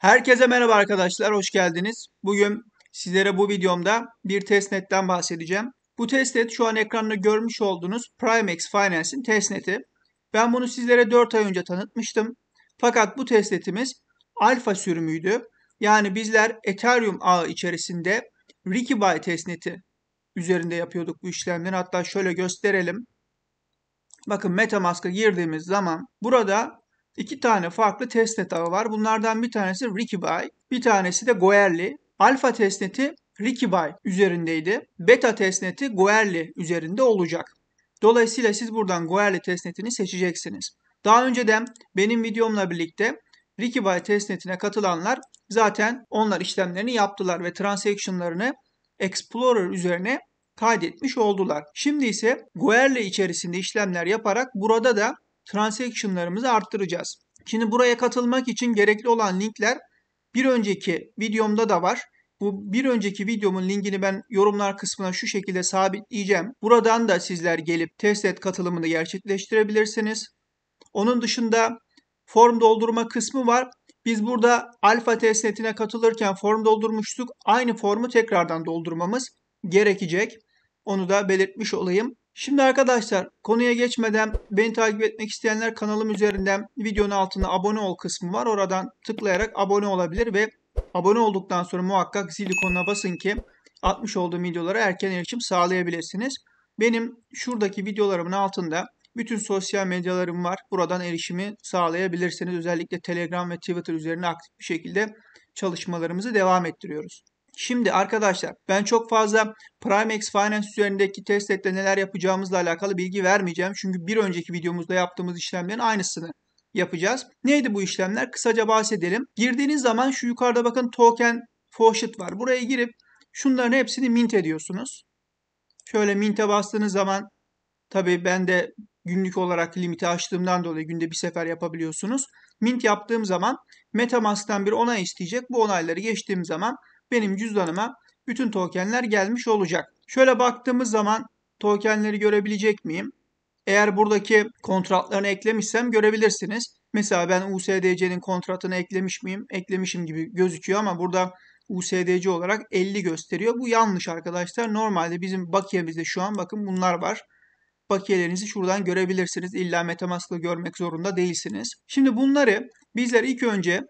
Herkese merhaba arkadaşlar, hoş geldiniz. Bugün sizlere bu videomda bir testnetten bahsedeceğim. Bu testnet şu an ekranda görmüş olduğunuz Primex Finance'in testneti. Ben bunu sizlere 4 ay önce tanıtmıştım. Fakat bu testnetimiz alfa sürümüydü. Yani bizler Ethereum ağı içerisinde Rikibay testneti üzerinde yapıyorduk bu işlemleri. Hatta şöyle gösterelim. Bakın Metamask'a girdiğimiz zaman burada iki tane farklı testnet ağı var. Bunlardan bir tanesi Rikibay, bir tanesi de Goerli. Alfa testneti Rikibay üzerindeydi. Beta testneti Goerli üzerinde olacak. Dolayısıyla siz buradan Goerli testnetini seçeceksiniz. Daha önceden benim videomla birlikte Rikibay testnetine katılanlar zaten onlar işlemlerini yaptılar ve transaction'larını Explorer üzerine kaydetmiş oldular. Şimdi ise Goerle içerisinde işlemler yaparak burada da transaction'larımızı arttıracağız. Şimdi buraya katılmak için gerekli olan linkler bir önceki videomda da var. Bu bir önceki videomun linkini ben yorumlar kısmına şu şekilde sabitleyeceğim. Buradan da sizler gelip testnet katılımını gerçekleştirebilirsiniz. Onun dışında form doldurma kısmı var. Biz burada alfa testnetine katılırken form doldurmuştuk. Aynı formu tekrardan doldurmamız gerekecek. Onu da belirtmiş olayım. Şimdi arkadaşlar konuya geçmeden beni takip etmek isteyenler kanalım üzerinden videonun altında abone ol kısmı var. Oradan tıklayarak abone olabilir ve abone olduktan sonra muhakkak zil ikonuna basın ki atmış olduğum videolara erken erişim sağlayabilirsiniz. Benim şuradaki videolarımın altında bütün sosyal medyalarım var. Buradan erişimi sağlayabilirsiniz. Özellikle Telegram ve Twitter üzerine aktif bir şekilde çalışmalarımızı devam ettiriyoruz. Şimdi arkadaşlar ben çok fazla Primex Finance üzerindeki testlette neler yapacağımızla alakalı bilgi vermeyeceğim. Çünkü bir önceki videomuzda yaptığımız işlemlerin aynısını yapacağız. Neydi bu işlemler? Kısaca bahsedelim. Girdiğiniz zaman şu yukarıda bakın token faucet var. Buraya girip şunların hepsini mint ediyorsunuz. Şöyle mint'e bastığınız zaman tabii ben de günlük olarak limiti açtığımdan dolayı günde bir sefer yapabiliyorsunuz. Mint yaptığım zaman Metamask'tan bir onay isteyecek. Bu onayları geçtiğim zaman benim cüzdanıma bütün tokenler gelmiş olacak. Şöyle baktığımız zaman tokenleri görebilecek miyim? Eğer buradaki kontratlarını eklemişsem görebilirsiniz. Mesela ben USDC'nin kontratını eklemiş miyim? Eklemişim gibi gözüküyor ama burada USDC olarak 50 gösteriyor. Bu yanlış arkadaşlar. Normalde bizim bakiyemizde şu an bakın bunlar var bakiyelerinizi şuradan görebilirsiniz. İlla Metamask'la görmek zorunda değilsiniz. Şimdi bunları bizler ilk önce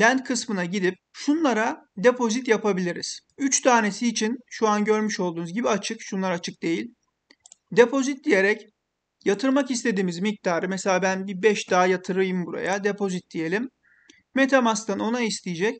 Lend kısmına gidip şunlara depozit yapabiliriz. 3 tanesi için şu an görmüş olduğunuz gibi açık. Şunlar açık değil. Depozit diyerek yatırmak istediğimiz miktarı mesela ben bir 5 daha yatırayım buraya. Depozit diyelim. Metamask'tan onay isteyecek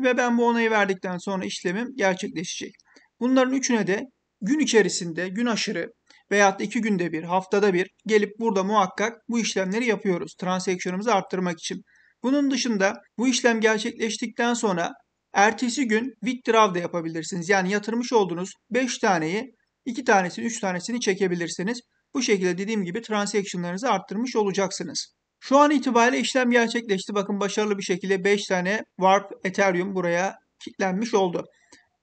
ve ben bu onayı verdikten sonra işlemim gerçekleşecek. Bunların üçüne de gün içerisinde gün aşırı veyahut da iki günde bir, haftada bir gelip burada muhakkak bu işlemleri yapıyoruz. Transaction'ımızı arttırmak için. Bunun dışında bu işlem gerçekleştikten sonra ertesi gün withdraw da yapabilirsiniz. Yani yatırmış olduğunuz 5 taneyi 2 tanesini 3 tanesini çekebilirsiniz. Bu şekilde dediğim gibi transaction'larınızı arttırmış olacaksınız. Şu an itibariyle işlem gerçekleşti. Bakın başarılı bir şekilde 5 tane Warp Ethereum buraya kilitlenmiş oldu.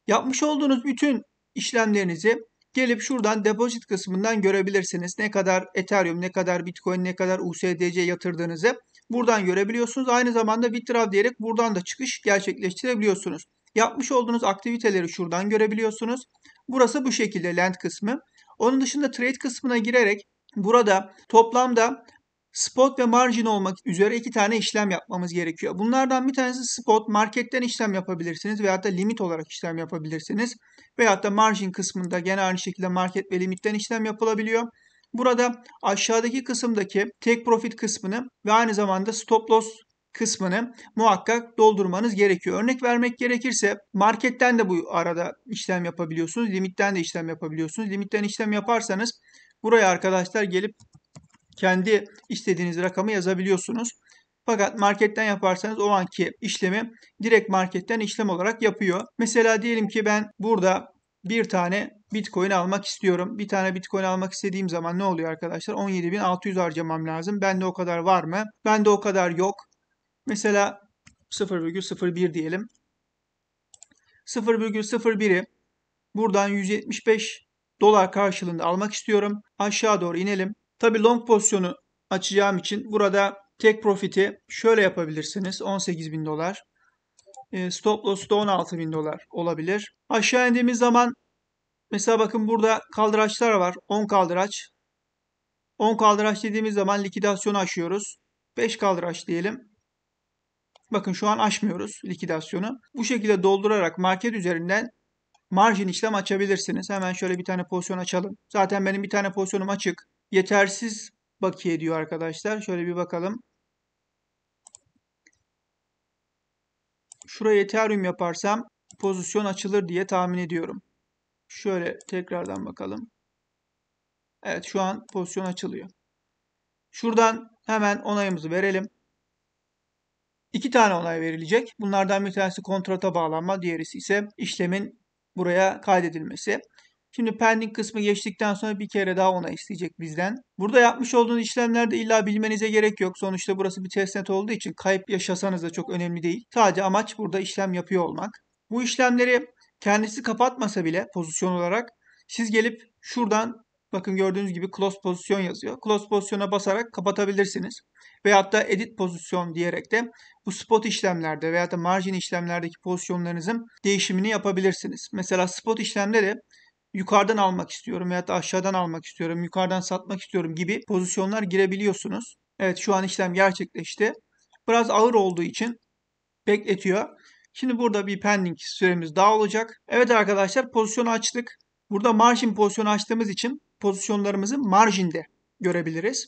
Yapmış olduğunuz bütün işlemlerinizi Gelip şuradan deposit kısmından görebilirsiniz. Ne kadar Ethereum, ne kadar Bitcoin, ne kadar USDC yatırdığınızı buradan görebiliyorsunuz. Aynı zamanda withdraw diyerek buradan da çıkış gerçekleştirebiliyorsunuz. Yapmış olduğunuz aktiviteleri şuradan görebiliyorsunuz. Burası bu şekilde lend kısmı. Onun dışında trade kısmına girerek burada toplamda spot ve margin olmak üzere iki tane işlem yapmamız gerekiyor. Bunlardan bir tanesi spot marketten işlem yapabilirsiniz veya da limit olarak işlem yapabilirsiniz. Veyahut da margin kısmında gene aynı şekilde market ve limitten işlem yapılabiliyor. Burada aşağıdaki kısımdaki take profit kısmını ve aynı zamanda stop loss kısmını muhakkak doldurmanız gerekiyor. Örnek vermek gerekirse marketten de bu arada işlem yapabiliyorsunuz. Limitten de işlem yapabiliyorsunuz. Limitten işlem yaparsanız buraya arkadaşlar gelip kendi istediğiniz rakamı yazabiliyorsunuz. Fakat marketten yaparsanız o anki işlemi direkt marketten işlem olarak yapıyor. Mesela diyelim ki ben burada bir tane Bitcoin almak istiyorum. Bir tane Bitcoin almak istediğim zaman ne oluyor arkadaşlar? 17.600 harcamam lazım. Bende o kadar var mı? Bende o kadar yok. Mesela 0,01 diyelim. 0,01'i buradan 175 dolar karşılığında almak istiyorum. Aşağı doğru inelim. Tabi long pozisyonu açacağım için burada tek profiti şöyle yapabilirsiniz. 18 bin dolar. Ee, stop loss da 16 bin dolar olabilir. Aşağı indiğimiz zaman mesela bakın burada kaldıraçlar var. 10 kaldıraç. 10 kaldıraç dediğimiz zaman likidasyonu aşıyoruz. 5 kaldıraç diyelim. Bakın şu an aşmıyoruz likidasyonu. Bu şekilde doldurarak market üzerinden Margin işlem açabilirsiniz. Hemen şöyle bir tane pozisyon açalım. Zaten benim bir tane pozisyonum açık. Yetersiz bakiye diyor arkadaşlar. Şöyle bir bakalım. Şuraya Ethereum yaparsam pozisyon açılır diye tahmin ediyorum. Şöyle tekrardan bakalım. Evet şu an pozisyon açılıyor. Şuradan hemen onayımızı verelim. İki tane onay verilecek. Bunlardan bir tanesi kontrata bağlanma, diğerisi ise işlemin buraya kaydedilmesi. Şimdi pending kısmı geçtikten sonra bir kere daha ona isteyecek bizden. Burada yapmış olduğunuz işlemlerde illa bilmenize gerek yok. Sonuçta burası bir testnet olduğu için kayıp yaşasanız da çok önemli değil. Sadece amaç burada işlem yapıyor olmak. Bu işlemleri kendisi kapatmasa bile pozisyon olarak siz gelip şuradan Bakın gördüğünüz gibi close pozisyon yazıyor. Close pozisyona basarak kapatabilirsiniz. Veyahut da edit pozisyon diyerek de bu spot işlemlerde veya da margin işlemlerdeki pozisyonlarınızın değişimini yapabilirsiniz. Mesela spot işlemde de yukarıdan almak istiyorum veya da aşağıdan almak istiyorum, yukarıdan satmak istiyorum gibi pozisyonlar girebiliyorsunuz. Evet şu an işlem gerçekleşti. Biraz ağır olduğu için bekletiyor. Şimdi burada bir pending süremiz daha olacak. Evet arkadaşlar pozisyon açtık. Burada margin pozisyonu açtığımız için pozisyonlarımızı marjinde görebiliriz.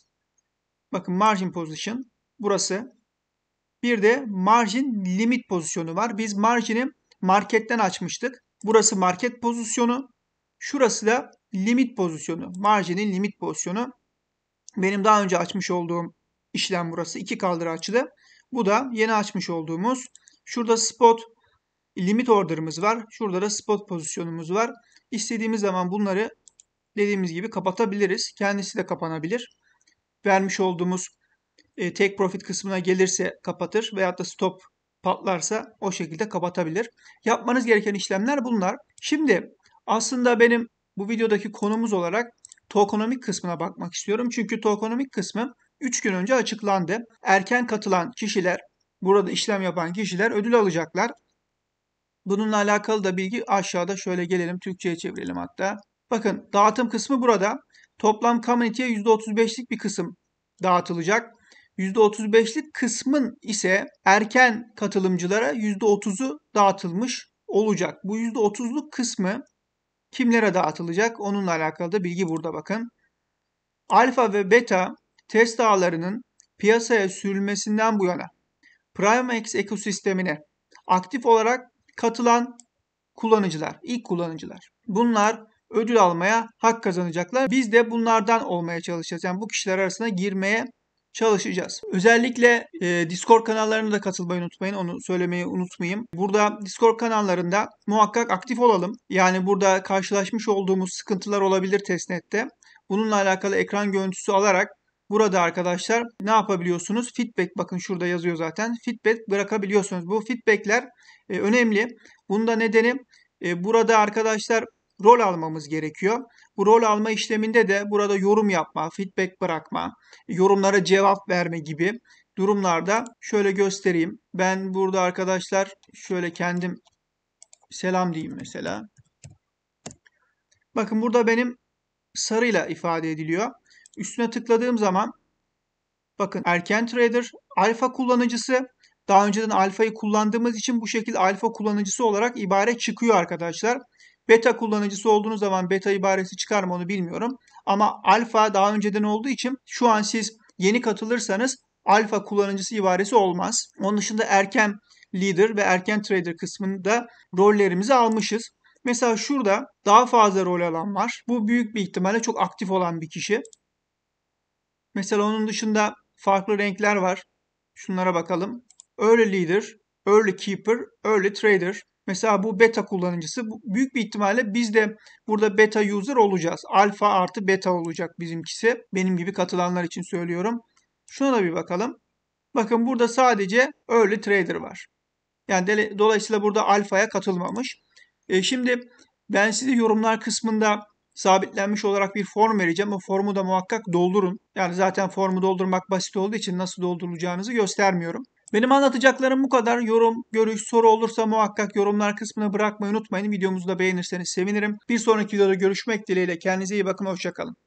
Bakın margin position burası. Bir de margin limit pozisyonu var. Biz margini marketten açmıştık. Burası market pozisyonu. Şurası da limit pozisyonu. Marjinin limit pozisyonu. Benim daha önce açmış olduğum işlem burası. iki kaldır açılı. Bu da yeni açmış olduğumuz. Şurada spot limit order'ımız var. Şurada da spot pozisyonumuz var. İstediğimiz zaman bunları dediğimiz gibi kapatabiliriz. Kendisi de kapanabilir. Vermiş olduğumuz e, take profit kısmına gelirse kapatır veyahut da stop patlarsa o şekilde kapatabilir. Yapmanız gereken işlemler bunlar. Şimdi aslında benim bu videodaki konumuz olarak tokenomik kısmına bakmak istiyorum. Çünkü tokenomik kısmı 3 gün önce açıklandı. Erken katılan kişiler, burada işlem yapan kişiler ödül alacaklar. Bununla alakalı da bilgi aşağıda şöyle gelelim Türkçe'ye çevirelim hatta. Bakın dağıtım kısmı burada. Toplam community'ye %35'lik bir kısım dağıtılacak. %35'lik kısmın ise erken katılımcılara %30'u dağıtılmış olacak. Bu %30'luk kısmı kimlere dağıtılacak? Onunla alakalı da bilgi burada bakın. Alfa ve beta test ağlarının piyasaya sürülmesinden bu yana PrimeX ekosistemine aktif olarak katılan kullanıcılar, ilk kullanıcılar. Bunlar ödül almaya hak kazanacaklar. Biz de bunlardan olmaya çalışacağız. Yani bu kişiler arasına girmeye çalışacağız. Özellikle e, Discord kanallarına da katılmayı unutmayın. Onu söylemeyi unutmayayım. Burada Discord kanallarında muhakkak aktif olalım. Yani burada karşılaşmış olduğumuz sıkıntılar olabilir testnette. Bununla alakalı ekran görüntüsü alarak Burada arkadaşlar ne yapabiliyorsunuz? Feedback bakın şurada yazıyor zaten. Feedback bırakabiliyorsunuz. Bu feedbackler e, önemli. Bunun da nedeni e, burada arkadaşlar rol almamız gerekiyor. Bu rol alma işleminde de burada yorum yapma, feedback bırakma, yorumlara cevap verme gibi durumlarda şöyle göstereyim. Ben burada arkadaşlar şöyle kendim selam diyeyim mesela. Bakın burada benim sarıyla ifade ediliyor. Üstüne tıkladığım zaman bakın erken trader, alfa kullanıcısı. Daha önceden alfayı kullandığımız için bu şekilde alfa kullanıcısı olarak ibare çıkıyor arkadaşlar. Beta kullanıcısı olduğunuz zaman beta ibaresi çıkar mı onu bilmiyorum. Ama alfa daha önceden olduğu için şu an siz yeni katılırsanız alfa kullanıcısı ibaresi olmaz. Onun dışında erken leader ve erken trader kısmında rollerimizi almışız. Mesela şurada daha fazla rol alan var. Bu büyük bir ihtimalle çok aktif olan bir kişi. Mesela onun dışında farklı renkler var. Şunlara bakalım. Early leader, early keeper, early trader. Mesela bu beta kullanıcısı büyük bir ihtimalle biz de burada beta user olacağız. Alfa artı beta olacak bizimkisi. Benim gibi katılanlar için söylüyorum. Şuna da bir bakalım. Bakın burada sadece early trader var. Yani dolayısıyla burada alfaya katılmamış. E, şimdi ben size yorumlar kısmında sabitlenmiş olarak bir form vereceğim. O formu da muhakkak doldurun. Yani zaten formu doldurmak basit olduğu için nasıl doldurulacağınızı göstermiyorum. Benim anlatacaklarım bu kadar. Yorum, görüş, soru olursa muhakkak yorumlar kısmına bırakmayı unutmayın. Videomuzu da beğenirseniz sevinirim. Bir sonraki videoda görüşmek dileğiyle. Kendinize iyi bakın. Hoşçakalın.